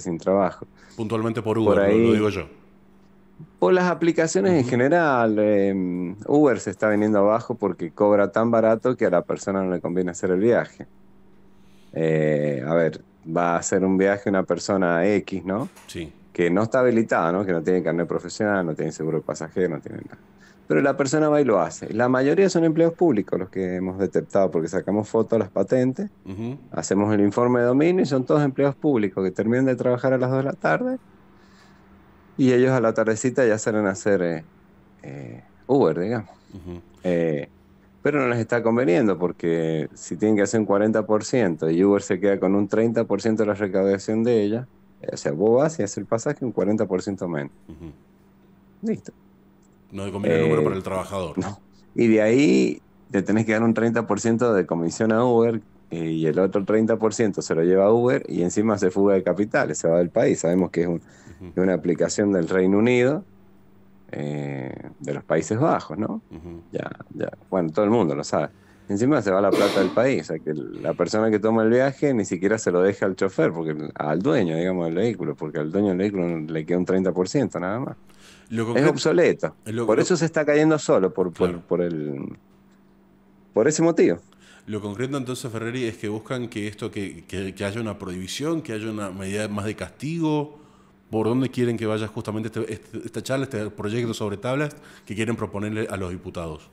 sin trabajo. Puntualmente por Uber, lo digo yo. Por las aplicaciones en general, em, Uber se está viniendo abajo porque cobra tan barato que a la persona no le conviene hacer el viaje. Eh, a ver, va a hacer un viaje una persona X, ¿no? Sí. Que no está habilitada, ¿no? Que no tiene carnet profesional, no tiene seguro de pasajero, no tiene nada pero la persona va y lo hace. La mayoría son empleos públicos los que hemos detectado, porque sacamos fotos a las patentes, hacemos el informe de dominio y son todos empleos públicos que terminan de trabajar a las 2 de la tarde y ellos a la tardecita ya salen a hacer eh, eh, Uber, digamos. Eh, pero no les está conveniendo porque si tienen que hacer un 40% y Uber se queda con un 30% de la recaudación de ella, o sea, vos vas y haces el pasaje un 40% menos. Listo. No de conviene el número para el eh, trabajador. Y de ahí te tenés que dar un 30% de comisión a Uber eh, y el otro 30% se lo lleva a Uber y encima se fuga de capitales, se va del país. Sabemos que es una aplicación del Reino Unido, eh, de los Países Bajos, ¿no? Ya, ya. Bueno, todo el mundo lo sabe. Encima se va la plata del país, o sea que la persona que toma el viaje ni siquiera se lo deja al chofer, porque al dueño, digamos, del vehículo, porque al dueño del vehículo le queda un 30% nada más es obsoleto. por eso se está cayendo solo, por, por, el, por ese motivo. Lo concreto entonces, Ferreri, es que buscan que esto, que, que, que, haya una prohibición, que haya una medida más de castigo. ¿Por dónde quieren que vaya justamente este, este, esta charla, este proyecto sobre tablas que quieren proponerle a los diputados?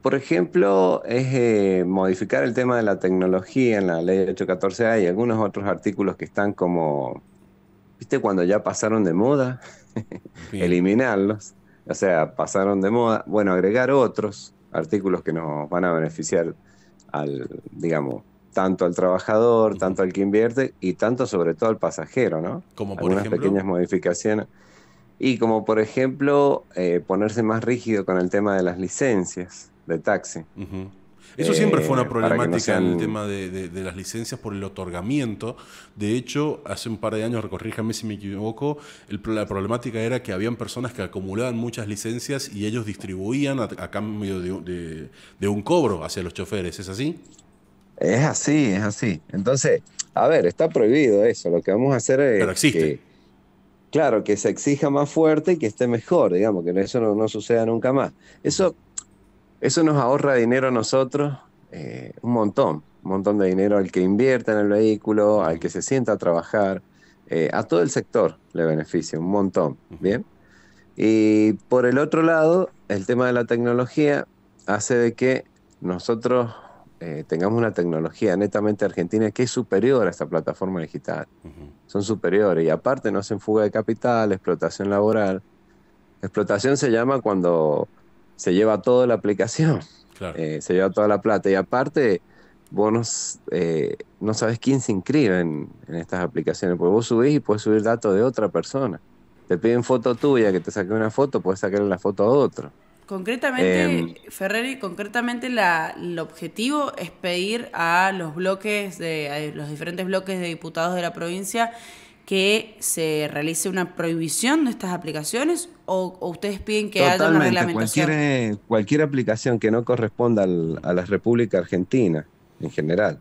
Por ejemplo, es eh, modificar el tema de la tecnología en la ley 814A y algunos otros artículos que están como, ¿viste? Cuando ya pasaron de moda. eliminarlos, o sea, pasaron de moda, bueno, agregar otros artículos que nos van a beneficiar al, digamos, tanto al trabajador, tanto al que invierte y tanto sobre todo al pasajero, ¿no? Como por Algunas pequeñas modificaciones. Y como por ejemplo eh, ponerse más rígido con el tema de las licencias de taxi. Eso siempre fue una eh, problemática en el tema de, las licencias por el otorgamiento. De hecho, hace un par de años, recorríjame si me equivoco, la problemática era que habían personas que acumulaban muchas licencias y ellos distribuían a, cambio de, un cobro hacia los choferes. ¿Es así? Es así, es así. Entonces, a ver, está prohibido eso. Lo que vamos a hacer es. claro, que se exija más fuerte y que esté mejor, digamos, que eso no, no suceda nunca más. Eso eso nos ahorra dinero a nosotros eh, un montón, un montón de dinero al que invierta en el vehículo, al que se sienta a trabajar, eh, a todo el sector le beneficia, un montón, ¿bien? Y por el otro lado, el tema de la tecnología hace de que nosotros eh, tengamos una tecnología netamente argentina que es superior a esta plataforma digital. Son superiores y aparte no hacen fuga de capital, explotación laboral. Explotación se llama cuando se lleva toda la aplicación, eh, se lleva toda la plata. Y aparte, vos no, eh, sabes quién se inscribe en, estas aplicaciones, porque vos subís y puedes subir datos de otra persona. Te piden foto tuya, que te saque una foto, puedes sacarle la foto a otro. Concretamente, em, Ferreri, concretamente la, el objetivo es pedir a los bloques, de, a los diferentes bloques de diputados de la provincia que se realice una prohibición de estas aplicaciones o, ustedes piden que haya una reglamentación? Cualquier, cualquier aplicación que no corresponda a la República Argentina en general.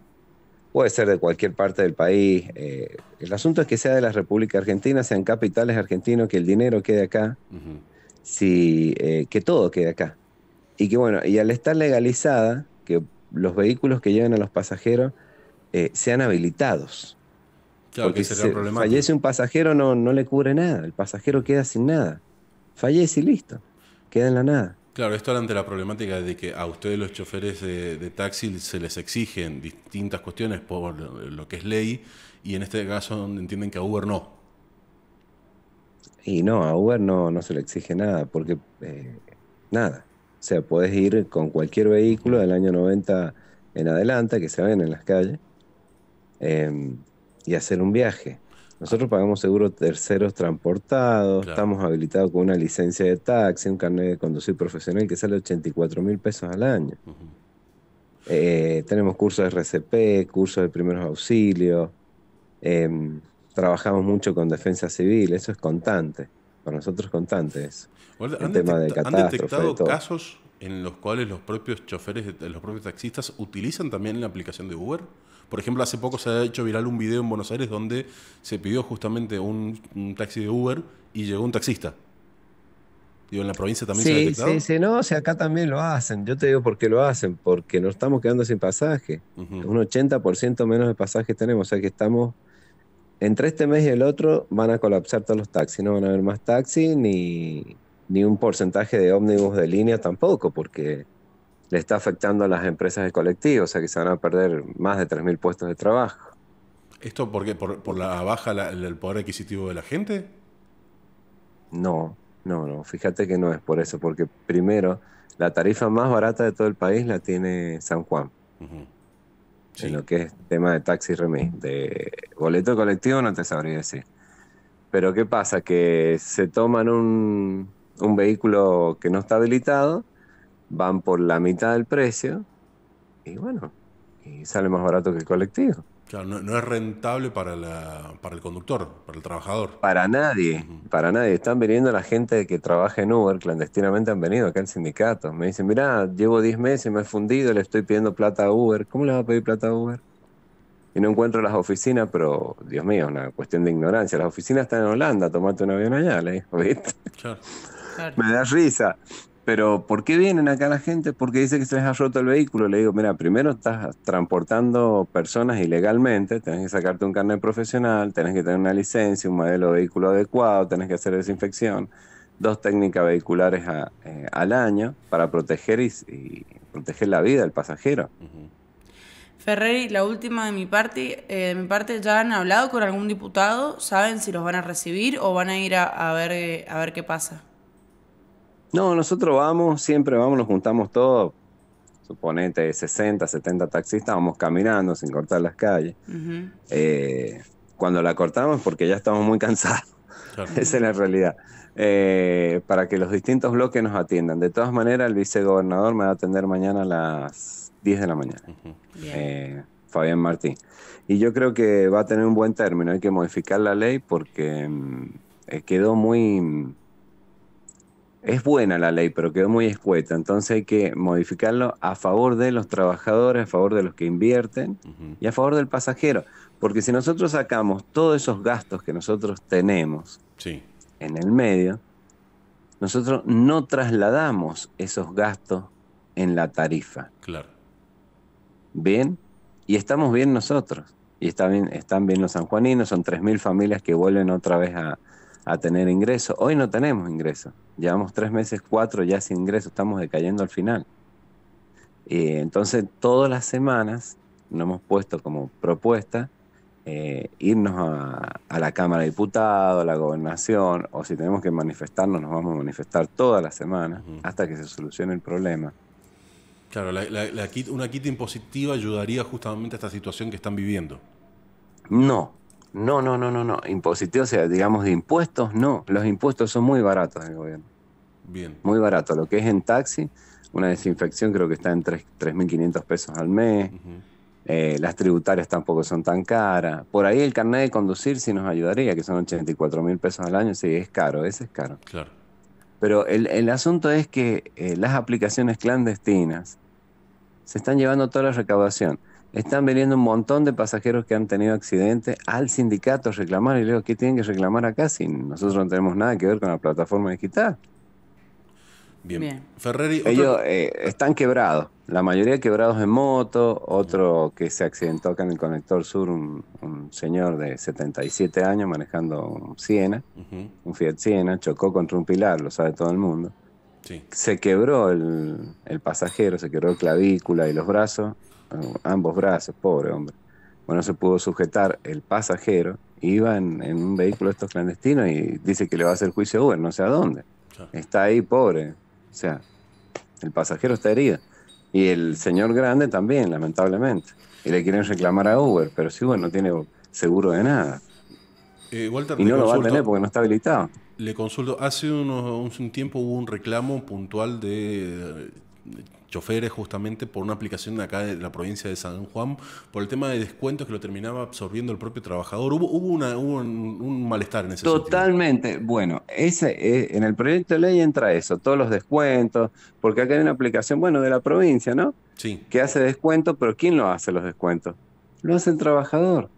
Puede ser de cualquier parte del país. Eh, el asunto es que sea de la República Argentina, sean capitales argentinos, que el dinero quede acá, si, eh, que todo quede acá. Y que bueno, y al estar legalizada, que los vehículos que lleven a los pasajeros eh, sean habilitados que fallece un pasajero no, no le cubre nada, el pasajero queda sin nada. Fallece y listo, queda en la nada. Claro, esto era ante la problemática de que a ustedes los choferes de, taxi se les exigen distintas cuestiones por lo que es ley y en este caso entienden que a Uber no. Y no, a Uber no, no se le exige nada, porque eh, nada. O sea, podés ir con cualquier vehículo del año 90 en adelante que se ven en las calles. Em, y hacer un viaje. Nosotros pagamos seguro terceros transportados, estamos habilitados con una licencia de taxi, un carnet de conducir profesional que sale 84 mil pesos al año. Eh, tenemos cursos de RCP, cursos de primeros auxilios, em, trabajamos mucho con defensa civil, eso es constante, para nosotros es constante eso. ¿han, detectado casos en los cuales los propios choferes, los propios taxistas utilizan también la aplicación de Uber? Por ejemplo, hace poco se ha hecho viral un video en Buenos Aires donde se pidió justamente un, taxi de Uber y llegó un taxista. Digo, en la provincia también se ha detectado. Sí, sí, no, o sea, acá también lo hacen. Yo te digo por qué lo hacen, porque nos estamos quedando sin pasaje. Un 80% menos de pasaje tenemos, o sea que estamos entre este mes y el otro van a colapsar todos los taxis, no van a haber más taxis ni, ni un porcentaje de ómnibus de línea tampoco, porque le está afectando a las empresas de colectivo, o sea que se van a perder más de 3.000 puestos de trabajo. ¿Esto por qué? ¿Por, la baja del el poder adquisitivo de la gente? No, no, no. Fíjate que no es por eso, porque primero, la tarifa más barata de todo el país la tiene San Juan. En lo que es tema de taxi remis. De boleto colectivo no te sabría decir. Pero ¿qué pasa? Que se toman un, un vehículo que no está habilitado van por la mitad del precio y bueno, y sale más barato que el colectivo. Claro, no, es rentable para, la, para el conductor, para el trabajador. Para nadie, para nadie. Están viniendo la gente que trabaja en Uber, clandestinamente han venido acá al sindicato. Me dicen, mira llevo 10 meses, me he fundido, le estoy pidiendo plata a Uber. ¿Cómo le vas a pedir plata a Uber? Y no encuentro las oficinas, pero, Dios mío, es una cuestión de ignorancia. Las oficinas están en Holanda, tomate un avión allá, le ¿viste? Me da risa pero ¿por qué vienen acá la gente? Porque dice que se les ha roto el vehículo. Le digo, mira, primero estás transportando personas ilegalmente, tenés que sacarte un carnet profesional, tenés que tener una licencia, un modelo de vehículo adecuado, tenés que hacer desinfección, dos técnicas vehiculares eh, al año para proteger y, proteger la vida del pasajero. Ferreri, la última de mi parte, eh, mi parte, ¿ya han hablado con algún diputado? ¿Saben si los van a recibir o van a ir a ver, a ver qué pasa? No, nosotros vamos, siempre vamos, nos juntamos todos, suponete 60, 70 taxistas, vamos caminando sin cortar las calles. Eh, cuando la cortamos, porque ya estamos muy cansados, esa es la realidad, eh, para que los distintos bloques nos atiendan. De todas maneras, el vicegobernador me va a atender mañana a las 10 de la mañana, eh, Fabián Martín. Y yo creo que va a tener un buen término, hay que modificar la ley porque mm, quedó muy es buena la ley, pero quedó muy escueta. Entonces hay que modificarlo a favor de los trabajadores, a favor de los que invierten y a favor del pasajero. Porque si nosotros sacamos todos esos gastos que nosotros tenemos sí. en el medio, nosotros no trasladamos esos gastos en la tarifa. Claro. Bien, y estamos bien nosotros. Y bien, están bien los sanjuaninos, son 3.000 familias que vuelven otra vez a, a tener ingresos. Hoy no tenemos ingresos. Llevamos tres meses, cuatro ya sin ingresos, estamos decayendo al final. y entonces, todas las semanas nos hemos puesto como propuesta eh, irnos a, la Cámara de Diputados, a la gobernación, o si tenemos que manifestarnos, nos vamos a manifestar todas las semanas hasta que se solucione el problema. Claro, una quita impositiva ayudaría justamente a esta situación que están viviendo. No, no, no, no, no, no. Impositivo, sea, digamos de impuestos, no. Los impuestos son muy baratos del gobierno. Bien. Muy barato. Lo que es en taxi, una desinfección creo que está en 3.500 pesos al mes. Eh, las tributarias tampoco son tan caras. Por ahí el carnet de conducir sí nos ayudaría, que son 84.000 mil pesos al año. Sí, es caro, ese es caro. Claro. Pero el, el asunto es que eh, las aplicaciones clandestinas se están llevando toda la recaudación. Están viniendo un montón de pasajeros que han tenido accidentes al sindicato a reclamar. Y le digo, ¿qué tienen que reclamar acá si nosotros no tenemos nada que ver con la plataforma digital? Bien. Bien. Ferreri, Ellos eh, están quebrados. La mayoría quebrados en moto. Otro que se accidentó acá en el conector sur, un, señor de 77 años manejando un Siena, un Fiat Siena, chocó contra un pilar, lo sabe todo el mundo. Se quebró el, el pasajero, se quebró clavícula y los brazos ambos brazos, pobre hombre. Bueno, se pudo sujetar el pasajero, iba en, un vehículo estos clandestinos y dice que le va a hacer juicio a Uber, no sé a dónde. Está ahí, pobre. O sea, el pasajero está herido. Y el señor grande también, lamentablemente. Y le quieren reclamar a Uber, pero si Uber no tiene seguro de nada. Eh, y no lo va a tener porque no está habilitado. Le consulto, hace unos, un tiempo hubo un reclamo puntual de choferes justamente por una aplicación de acá de la provincia de San Juan, por el tema de descuentos que lo terminaba absorbiendo el propio trabajador. Hubo, hubo, un, malestar en ese Totalmente. Bueno, ese, eh, en el proyecto de ley entra eso, todos los descuentos, porque acá hay una aplicación, bueno, de la provincia, ¿no? Sí. Que hace descuento, pero ¿quién lo hace los descuentos? Lo hace el trabajador.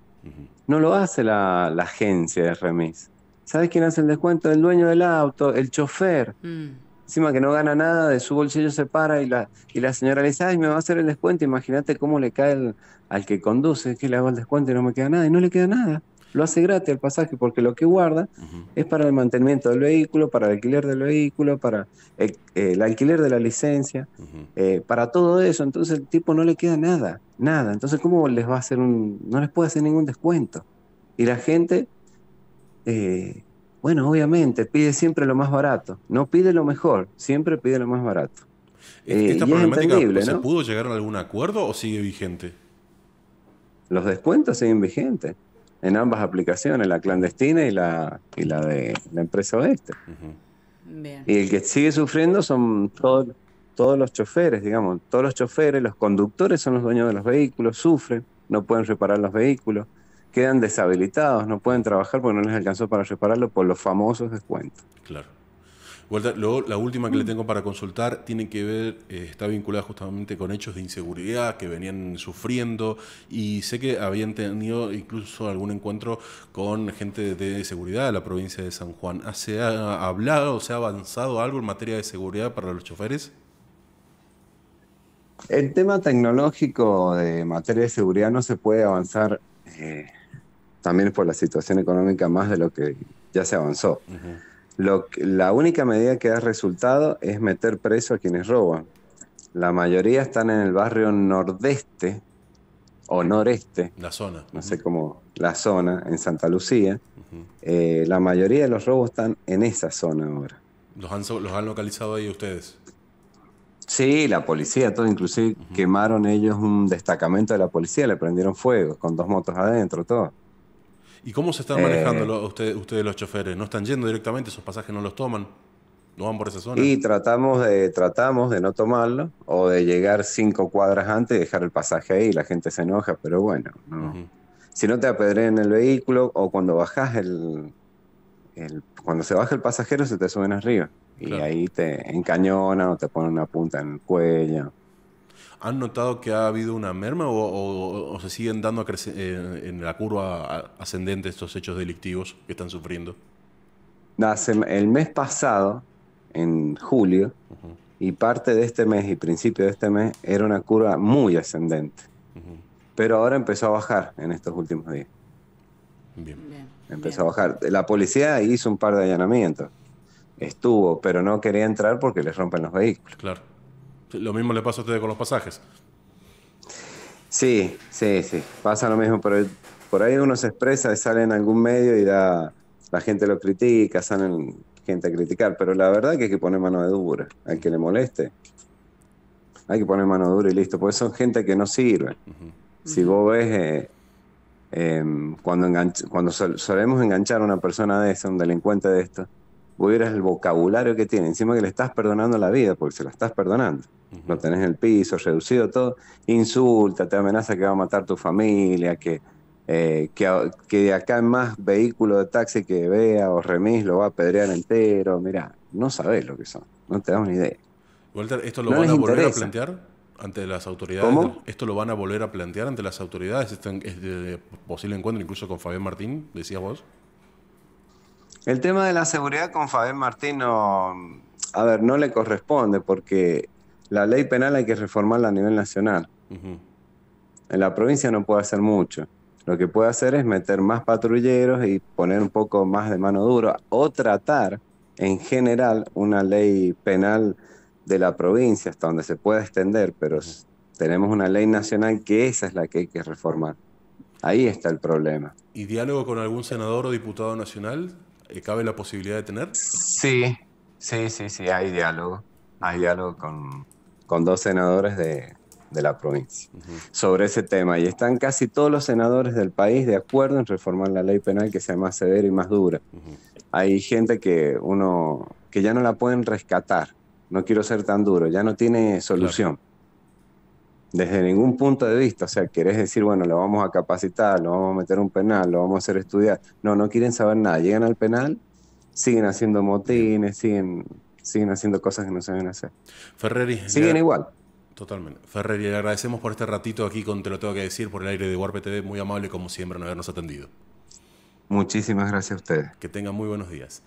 No lo hace la, agencia de remis. ¿Sabes quién hace el descuento? El dueño del auto, el chofer. Mm encima que no gana nada, de su bolsillo se para y la, y la señora le dice, ay, me va a hacer el descuento, imagínate cómo le cae al que conduce, que le hago el descuento y no me queda nada, y no le queda nada. Lo hace gratis el pasaje porque lo que guarda es para el mantenimiento del vehículo, para el alquiler del vehículo, para el, eh, alquiler de la licencia, eh, para todo eso. Entonces el tipo no le queda nada, nada. Entonces, ¿cómo les va a hacer un... no les puede hacer ningún descuento? Y la gente... Eh, bueno, obviamente, pide siempre lo más barato. No pide lo mejor, siempre pide lo más barato. ¿E-, ¿Esta eh, se pudo llegar a algún acuerdo o sigue vigente? Los descuentos siguen vigentes en ambas aplicaciones, la clandestina y la, la de la empresa oeste. Y el que sigue sufriendo son todos, todos los choferes, digamos, todos los choferes, los conductores son los dueños de los vehículos, sufren, no pueden reparar los vehículos quedan deshabilitados, no pueden trabajar porque no les alcanzó para repararlo por los famosos descuentos. Claro. Luego, la última que le mm. tengo para consultar tiene que ver, eh, está vinculada justamente con hechos de inseguridad que venían sufriendo y sé que habían tenido incluso algún encuentro con gente de seguridad de la provincia de San Juan. ¿Se ha hablado, se ha avanzado algo en materia de seguridad para los choferes? El tema tecnológico de materia de seguridad no se puede avanzar eh, también por la situación económica más de lo que ya se avanzó. la única medida que da resultado es meter preso a quienes roban. La mayoría están en el barrio nordeste o noreste. La zona. No sé cómo, la zona, en Santa Lucía. Eh, la mayoría de los robos están en esa zona ahora. ¿Los han, localizado ahí ustedes? Sí, la policía, todo, inclusive quemaron ellos un destacamento de la policía, le prendieron fuego con dos motos adentro, todo. ¿Y cómo se están eh, manejando ustedes los choferes? ¿No están yendo directamente? ¿Esos pasajes no los toman? ¿No van por esa zona? Y tratamos de, tratamos de no tomarlo o de llegar cinco cuadras antes y dejar el pasaje ahí. La gente se enoja, pero bueno, no. Si no te apedrean el vehículo o cuando bajas el, Cuando se baja el pasajero se te suben arriba. Y ahí te encañonan o te ponen una punta en el cuello. ¿Han notado que ha habido una merma o, se siguen dando eh, en la curva ascendente estos hechos delictivos que están sufriendo? el mes pasado, en julio, y parte de este mes y principio de este mes, era una curva muy ascendente. Pero ahora empezó a bajar en estos últimos días. Bien. Empezó a bajar. La policía hizo un par de allanamientos. Estuvo, pero no quería entrar porque les rompen los vehículos. Claro. Lo mismo le pasa a ustedes con los pasajes. Sí, sí, sí. Pasa lo mismo, pero por ahí uno se expresa y sale en algún medio y da, la gente lo critica, salen gente a criticar, pero la verdad es que hay que poner mano de dura, al que le moleste. Hay que poner mano dura y listo, porque son gente que no sirve. Si vos ves, eh, em, cuando, solemos enganchar a una persona de esa, un delincuente de esto, vos el vocabulario que tiene, encima que le estás perdonando la vida, porque se la estás perdonando lo tenés en el piso, reducido todo, insulta, te amenaza que va a matar tu familia, que, eh, que, de acá en más vehículo de taxi que vea o remis lo va a apedrear entero, mira, no sabes lo que son, no te das ni idea. Walter, ¿esto lo van a volver a plantear? ante las autoridades. Esto lo van a volver a plantear ante las autoridades. Este, posible encuentro incluso con Fabián Martín, decías vos. El tema de la seguridad con Fabián Martín no, a ver, no le corresponde porque la ley penal hay que reformarla a nivel nacional. En la provincia no puede hacer mucho. Lo que puede hacer es meter más patrulleros y poner un poco más de mano dura o tratar en general una ley penal de la provincia hasta donde se pueda extender, pero tenemos una ley nacional que esa es la que hay que reformar. Ahí está el problema. ¿Y diálogo con algún senador o diputado nacional? Eh, ¿Cabe la posibilidad de tener? Sí, sí, sí, sí, hay diálogo. Hay diálogo con, con dos senadores de, de la provincia sobre ese tema. Y están casi todos los senadores del país de acuerdo en reformar la ley penal que sea más severa y más dura. Hay gente que uno que ya no la pueden rescatar. No quiero ser tan duro, ya no tiene solución. Desde ningún punto de vista, o sea, querés decir, bueno, lo vamos a capacitar, lo vamos a meter un penal, lo vamos a hacer estudiar. No, no quieren saber nada. Llegan al penal, siguen haciendo motines, siguen siguen haciendo cosas que no se deben hacer. Ferreri. Siguen igual. Totalmente. Ferreri, le agradecemos por este ratito aquí con Te lo tengo que decir por el aire de Warped TV. Muy amable, como siempre, en habernos atendido. Muchísimas gracias a ustedes. Que tengan muy buenos días.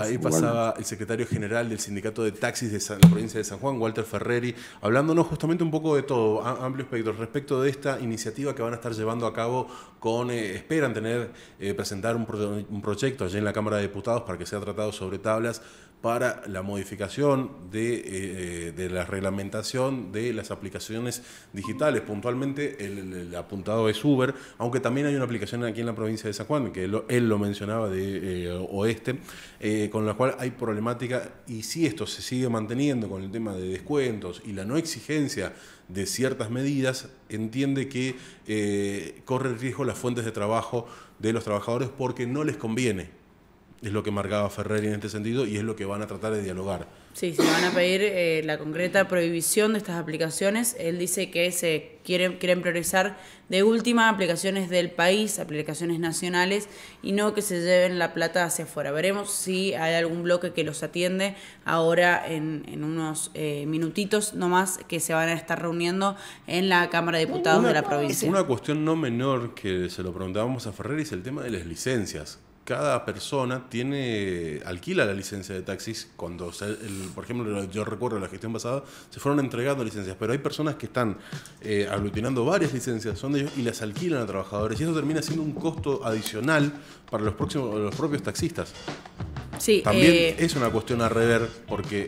ahí pasaba el secretario general del Sindicato de Taxis de la provincia de San Juan, Walter Ferreri, hablándonos justamente un poco de todo, amplio espectro, respecto de esta iniciativa que van a estar llevando a cabo con, eh, esperan tener, eh, presentar un, un proyecto allí en la Cámara de Diputados para que sea tratado sobre tablas para la modificación eh, eh, de, la reglamentación de las aplicaciones digitales. Puntualmente el, apuntado es Uber, aunque también hay una aplicación aquí en la provincia de San Juan, que él, lo mencionaba de eh, oeste, con la cual hay problemática y si esto se sigue manteniendo con el tema de descuentos y la no exigencia de ciertas medidas, entiende que corre riesgo las fuentes de trabajo de los trabajadores porque no les conviene es lo que marcaba Ferrer en este sentido y es lo que van a tratar de dialogar. Sí, se van a pedir eh, la concreta prohibición de estas aplicaciones. Él dice que se quieren, quieren priorizar de última aplicaciones del país, aplicaciones nacionales y no que se lleven la plata hacia afuera. Veremos si hay algún bloque que los atiende ahora en, unos eh, minutitos nomás que se van a estar reuniendo en la Cámara de Diputados de la provincia. Una cuestión no menor que se lo preguntábamos a Ferrer es el tema de las licencias cada persona tiene alquila la licencia de taxis cuando por ejemplo yo recuerdo la gestión pasada se fueron entregando licencias pero hay personas que están eh, aglutinando varias licencias son ellos y las alquilan a trabajadores y eso termina siendo un costo adicional para los próximos los propios taxistas Sí, También eh, es una cuestión a rever porque